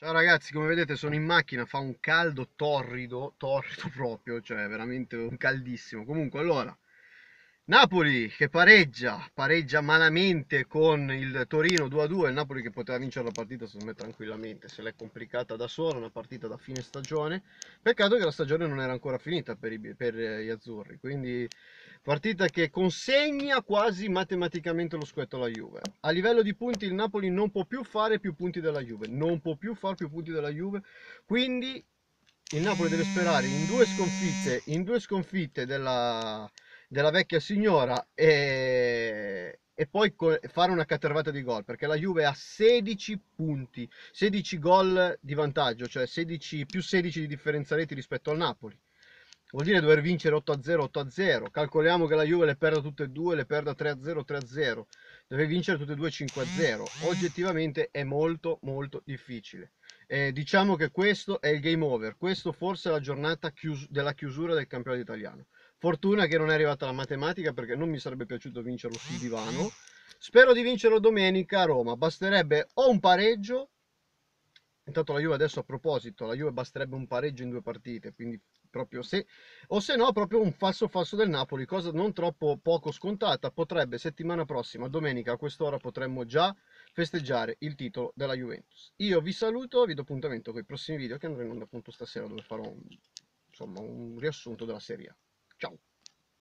Ciao ragazzi, come vedete sono in macchina, fa un caldo torrido, torrido proprio, cioè veramente un caldissimo. Comunque allora, Napoli che pareggia, pareggia malamente con il Torino 2-2, il Napoli che poteva vincere la partita secondo me tranquillamente, se l'è complicata da sola, una partita da fine stagione. Peccato che la stagione non era ancora finita per, i, per gli azzurri, quindi partita che consegna quasi matematicamente lo scudetto alla Juve. A livello di punti il Napoli non può più fare più punti della Juve, non può più fare più punti della Juve, quindi il Napoli deve sperare in due sconfitte, in due sconfitte della, della vecchia signora e, e poi fare una catervata di gol perché la Juve ha 16 punti, 16 gol di vantaggio, cioè 16, più 16 di differenza reti rispetto al Napoli vuol dire dover vincere 8-0, 8-0. Calcoliamo che la Juve le perda tutte e due, le perda 3-0, 3-0. Deve vincere tutte e due 5-0. Oggettivamente è molto, molto difficile. Eh, diciamo che questo è il game over. Questo forse è la giornata chius- della chiusura del campionato italiano. Fortuna che non è arrivata la matematica perché non mi sarebbe piaciuto vincerlo sul divano. Spero di vincerlo domenica a Roma. Basterebbe o un pareggio. Intanto la Juve adesso a proposito, la Juve basterebbe un pareggio in due partite, quindi proprio se o se no proprio un falso falso del Napoli cosa non troppo poco scontata potrebbe settimana prossima domenica a quest'ora potremmo già festeggiare il titolo della Juventus io vi saluto vi do appuntamento con i prossimi video che andremo appunto stasera dove farò un, insomma un riassunto della serie ciao